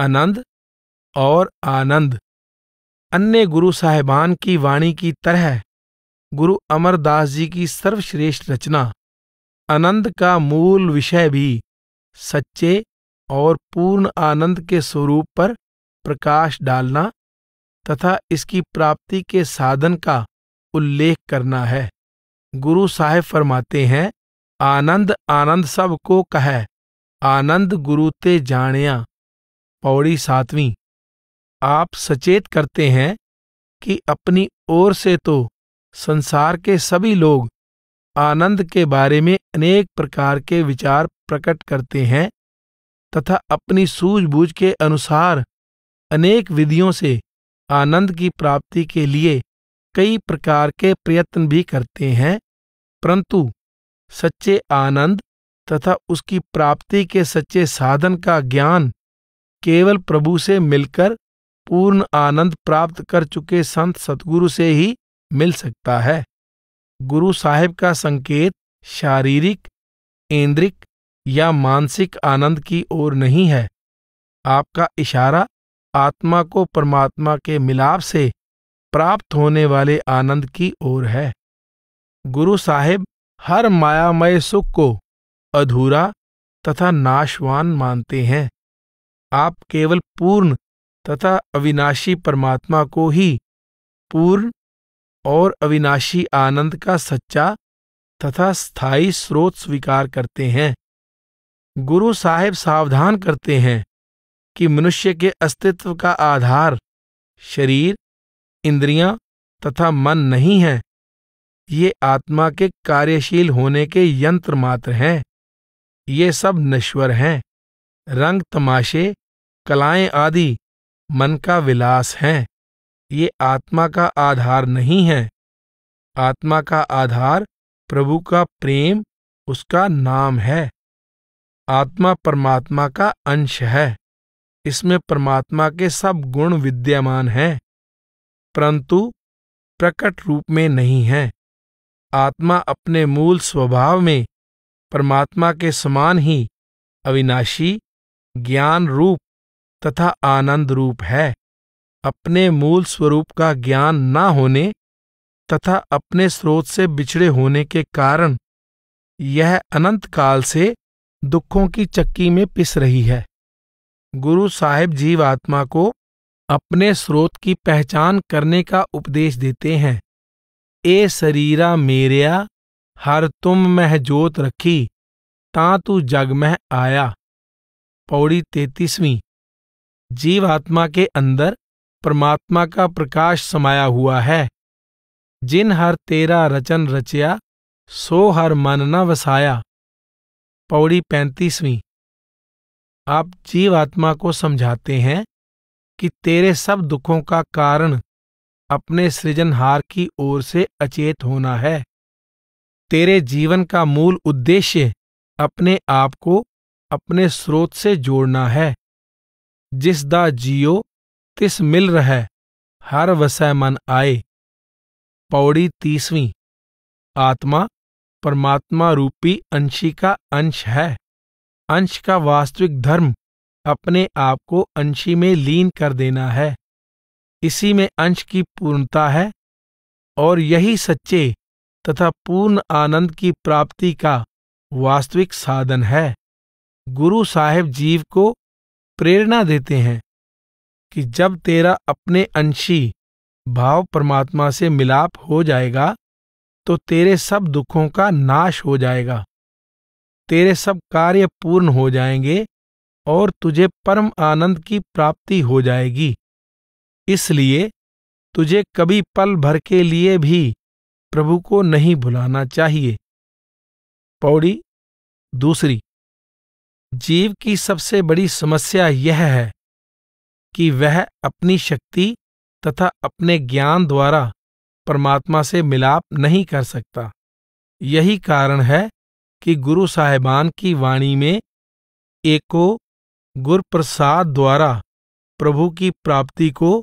आनंद और आनंद अन्य गुरु साहिबान की वाणी की तरह गुरु अमरदास जी की सर्वश्रेष्ठ रचना आनंद का मूल विषय भी सच्चे और पूर्ण आनंद के स्वरूप पर प्रकाश डालना तथा इसकी प्राप्ति के साधन का उल्लेख करना है गुरु साहेब फरमाते हैं आनंद आनंद सब को कह आनंद गुरु ते जाणिया पौड़ी सातवीं आप सचेत करते हैं कि अपनी ओर से तो संसार के सभी लोग आनंद के बारे में अनेक प्रकार के विचार प्रकट करते हैं तथा अपनी सूझबूझ के अनुसार अनेक विधियों से आनंद की प्राप्ति के लिए कई प्रकार के प्रयत्न भी करते हैं परंतु सच्चे आनंद तथा उसकी प्राप्ति के सच्चे साधन का ज्ञान केवल प्रभु से मिलकर पूर्ण आनंद प्राप्त कर चुके संत सतगुरु से ही मिल सकता है गुरु साहिब का संकेत शारीरिक इंद्रिक या मानसिक आनंद की ओर नहीं है आपका इशारा आत्मा को परमात्मा के मिलाप से प्राप्त होने वाले आनंद की ओर है गुरु साहिब हर मायामय सुख को अधूरा तथा नाशवान मानते हैं आप केवल पूर्ण तथा अविनाशी परमात्मा को ही पूर्ण और अविनाशी आनंद का सच्चा तथा स्थायी स्रोत स्वीकार करते हैं गुरु साहेब सावधान करते हैं कि मनुष्य के अस्तित्व का आधार शरीर इंद्रियां तथा मन नहीं है ये आत्मा के कार्यशील होने के यंत्र मात्र हैं ये सब नश्वर हैं रंग तमाशे कलाएं आदि मन का विलास हैं ये आत्मा का आधार नहीं है आत्मा का आधार प्रभु का प्रेम उसका नाम है आत्मा परमात्मा का अंश है इसमें परमात्मा के सब गुण विद्यमान हैं परंतु प्रकट रूप में नहीं है आत्मा अपने मूल स्वभाव में परमात्मा के समान ही अविनाशी ज्ञान रूप तथा आनंद रूप है अपने मूल स्वरूप का ज्ञान न होने तथा अपने स्रोत से बिछड़े होने के कारण यह अनंत काल से दुखों की चक्की में पिस रही है गुरु साहिब जीवात्मा को अपने स्रोत की पहचान करने का उपदेश देते हैं ए शरीरा मेरिया हर तुम मह जोत रखी ता तू जग में आया पौड़ी तैतीसवीं जीवात्मा के अंदर परमात्मा का प्रकाश समाया हुआ है जिन हर तेरा रचन रचया सो हर मन न वसाया पौड़ी पैंतीसवीं आप जीवात्मा को समझाते हैं कि तेरे सब दुखों का कारण अपने सृजनहार की ओर से अचेत होना है तेरे जीवन का मूल उद्देश्य अपने आप को अपने स्रोत से जोड़ना है जिस दा जियो तिस मिल रह हर वसै मन आए पौड़ी तीसवीं आत्मा परमात्मा रूपी अंशी का अंश है अंश का वास्तविक धर्म अपने आप को अंशी में लीन कर देना है इसी में अंश की पूर्णता है और यही सच्चे तथा पूर्ण आनंद की प्राप्ति का वास्तविक साधन है गुरु साहेब जीव को प्रेरणा देते हैं कि जब तेरा अपने अंशी भाव परमात्मा से मिलाप हो जाएगा तो तेरे सब दुखों का नाश हो जाएगा तेरे सब कार्य पूर्ण हो जाएंगे और तुझे परम आनंद की प्राप्ति हो जाएगी इसलिए तुझे कभी पल भर के लिए भी प्रभु को नहीं भुलाना चाहिए पौड़ी दूसरी जीव की सबसे बड़ी समस्या यह है कि वह अपनी शक्ति तथा अपने ज्ञान द्वारा परमात्मा से मिलाप नहीं कर सकता यही कारण है कि गुरु साहेबान की वाणी में एको प्रसाद द्वारा प्रभु की प्राप्ति को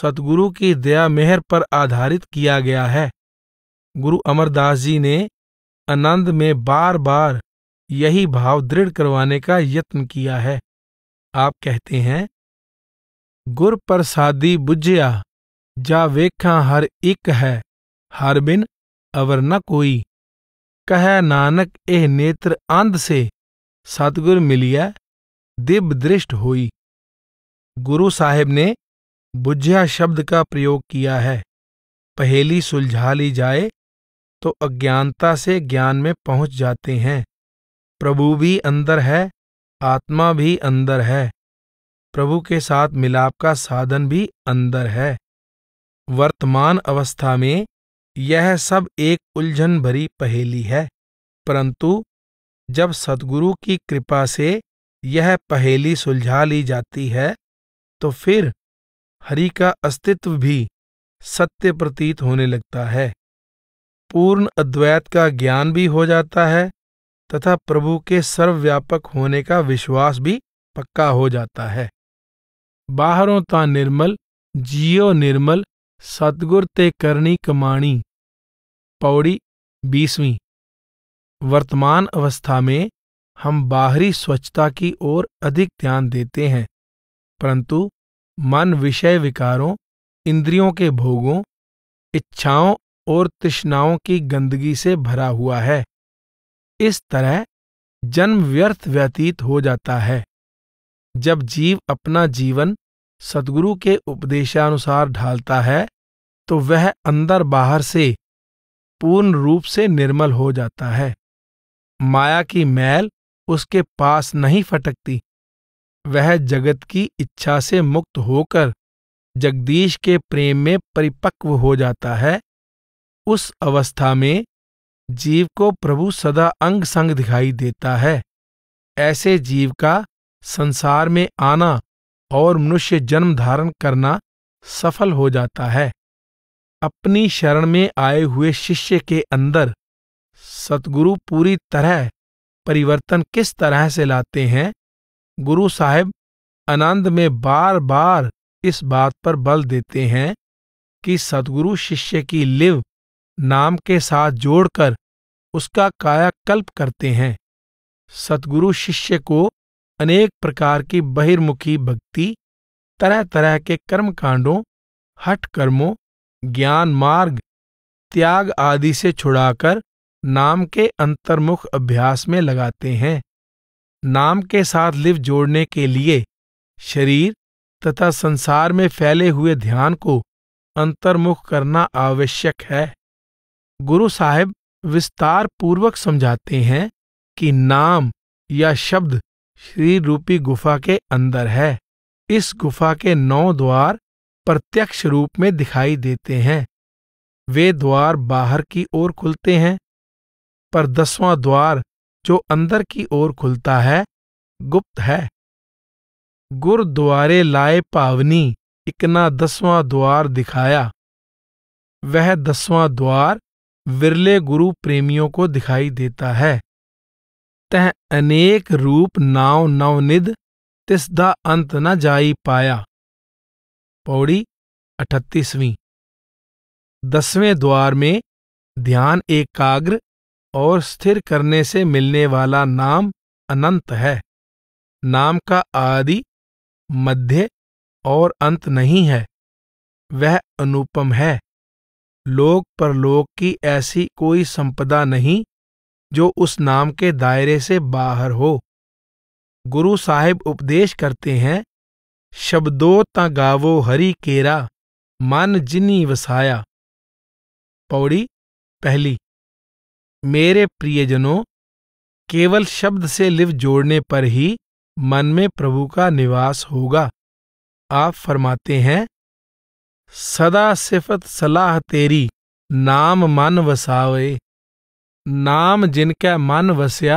सतगुरु की दया मेहर पर आधारित किया गया है गुरु अमरदास जी ने आनंद में बार बार यही भाव दृढ़ करवाने का यत्न किया है आप कहते हैं गुर प्रसादी बुझया जा वेखा हर एक है हर बिन अवर न कोई कह नानक एह नेत्र आंध से सतगुर मिलिया दिब दृष्ट होई गुरु साहेब ने बुझ्या शब्द का प्रयोग किया है पहेली सुलझा ली जाए तो अज्ञानता से ज्ञान में पहुंच जाते हैं प्रभु भी अंदर है आत्मा भी अंदर है प्रभु के साथ मिलाप का साधन भी अंदर है वर्तमान अवस्था में यह सब एक उलझन भरी पहेली है परंतु जब सदगुरु की कृपा से यह पहेली सुलझा ली जाती है तो फिर हरि का अस्तित्व भी सत्य प्रतीत होने लगता है पूर्ण अद्वैत का ज्ञान भी हो जाता है तथा प्रभु के सर्वव्यापक होने का विश्वास भी पक्का हो जाता है बाहरों ता निर्मल जियो निर्मल सतगुर ते करनी कमाणी पौड़ी बीसवीं वर्तमान अवस्था में हम बाहरी स्वच्छता की ओर अधिक ध्यान देते हैं परंतु मन विषय विकारों इंद्रियों के भोगों इच्छाओं और तृष्णाओं की गंदगी से भरा हुआ है इस तरह जन्म व्यर्थ व्यतीत हो जाता है जब जीव अपना जीवन सदगुरु के उपदेशानुसार ढालता है तो वह अंदर बाहर से पूर्ण रूप से निर्मल हो जाता है माया की मैल उसके पास नहीं फटकती वह जगत की इच्छा से मुक्त होकर जगदीश के प्रेम में परिपक्व हो जाता है उस अवस्था में जीव को प्रभु सदा अंग संग दिखाई देता है ऐसे जीव का संसार में आना और मनुष्य जन्म धारण करना सफल हो जाता है अपनी शरण में आए हुए शिष्य के अंदर सतगुरु पूरी तरह परिवर्तन किस तरह से लाते हैं गुरु साहब आनंद में बार बार इस बात पर बल देते हैं कि सतगुरु शिष्य की लिव नाम के साथ जोड़कर उसका कायाकल्प करते हैं सतगुरु शिष्य को अनेक प्रकार की बहिर्मुखी भक्ति तरह तरह के कर्मकांडों हठ कर्मों ज्ञान मार्ग त्याग आदि से छुड़ाकर नाम के अंतर्मुख अभ्यास में लगाते हैं नाम के साथ लिव जोड़ने के लिए शरीर तथा संसार में फैले हुए ध्यान को अंतर्मुख करना आवश्यक है गुरु साहेब विस्तार पूर्वक समझाते हैं कि नाम या शब्द श्री रूपी गुफा के अंदर है इस गुफा के नौ द्वार प्रत्यक्ष रूप में दिखाई देते हैं वे द्वार बाहर की ओर खुलते हैं पर दसवां द्वार जो अंदर की ओर खुलता है गुप्त है गुरुद्वारे लाए पावनी इकना दसवां द्वार दिखाया वह दसवां द्वार विरले गुरु प्रेमियों को दिखाई देता है तह अनेक रूप नाव नवनिध तिसदा अंत न जाई पाया पौड़ी अठतीसवीं दसवें द्वार में ध्यान एकाग्र और स्थिर करने से मिलने वाला नाम अनंत है नाम का आदि मध्य और अंत नहीं है वह अनुपम है लोक परलोक की ऐसी कोई संपदा नहीं जो उस नाम के दायरे से बाहर हो गुरु साहिब उपदेश करते हैं शब्दो ता गावो हरि केरा मन जिनी वसाया पौड़ी पहली मेरे प्रियजनों केवल शब्द से लिव जोड़ने पर ही मन में प्रभु का निवास होगा आप फरमाते हैं सदा सिफत सलाह तेरी नाम मन वसावे नाम जिनका मन वसया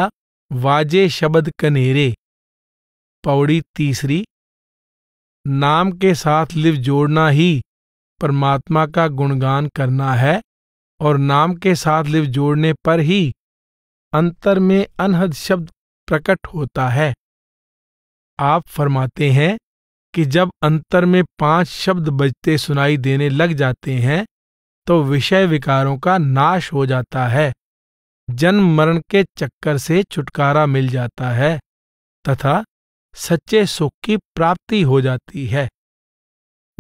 वाजे शब्द कनेरे पौड़ी तीसरी नाम के साथ लिव जोड़ना ही परमात्मा का गुणगान करना है और नाम के साथ लिव जोड़ने पर ही अंतर में अनहद शब्द प्रकट होता है आप फरमाते हैं कि जब अंतर में पांच शब्द बजते सुनाई देने लग जाते हैं तो विषय विकारों का नाश हो जाता है जन्म मरण के चक्कर से छुटकारा मिल जाता है तथा सच्चे सुख की प्राप्ति हो जाती है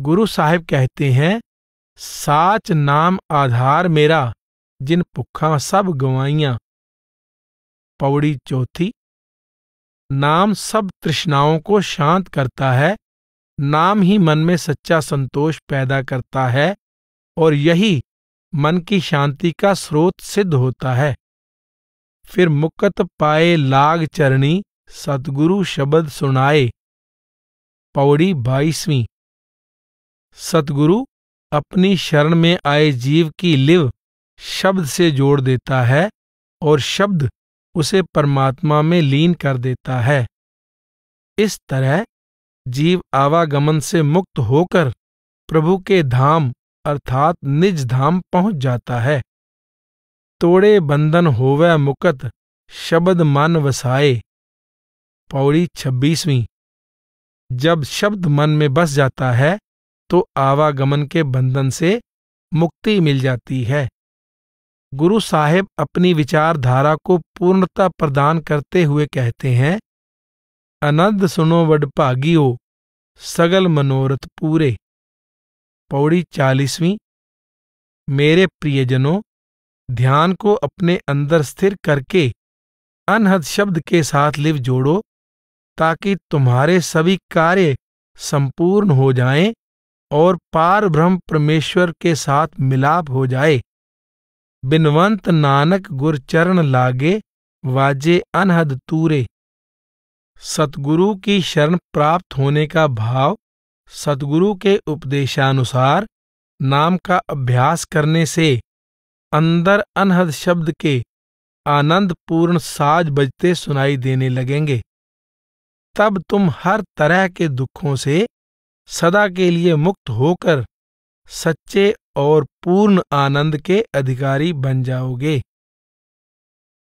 गुरु साहिब कहते हैं साच नाम आधार मेरा जिन पुखा सब गवाइया पौड़ी चौथी नाम सब तृष्णाओं को शांत करता है नाम ही मन में सच्चा संतोष पैदा करता है और यही मन की शांति का स्रोत सिद्ध होता है फिर मुक्त पाए लाग चरणी सतगुरु शब्द सुनाए पौड़ी बाईसवीं सतगुरु अपनी शरण में आए जीव की लिव शब्द से जोड़ देता है और शब्द उसे परमात्मा में लीन कर देता है इस तरह जीव आवागमन से मुक्त होकर प्रभु के धाम अर्थात निज धाम पहुंच जाता है तोड़े बंधन होवे मुकत शब्द मन वसाए पौड़ी छब्बीसवीं जब शब्द मन में बस जाता है तो आवागमन के बंधन से मुक्ति मिल जाती है गुरु साहेब अपनी विचारधारा को पूर्णता प्रदान करते हुए कहते हैं अनद सुनो वडभागी सगल मनोरथ पूरे पौड़ी चालीसवीं मेरे प्रियजनों ध्यान को अपने अंदर स्थिर करके अनहद शब्द के साथ लिव जोड़ो ताकि तुम्हारे सभी कार्य संपूर्ण हो जाएं और पार ब्रह्म परमेश्वर के साथ मिलाप हो जाए बिनवंत नानक गुरचरण लागे वाजे अनहद तूरे सतगुरु की शरण प्राप्त होने का भाव सतगुरु के उपदेशानुसार नाम का अभ्यास करने से अंदर अनहद शब्द के आनंदपूर्ण साज बजते सुनाई देने लगेंगे तब तुम हर तरह के दुखों से सदा के लिए मुक्त होकर सच्चे और पूर्ण आनंद के अधिकारी बन जाओगे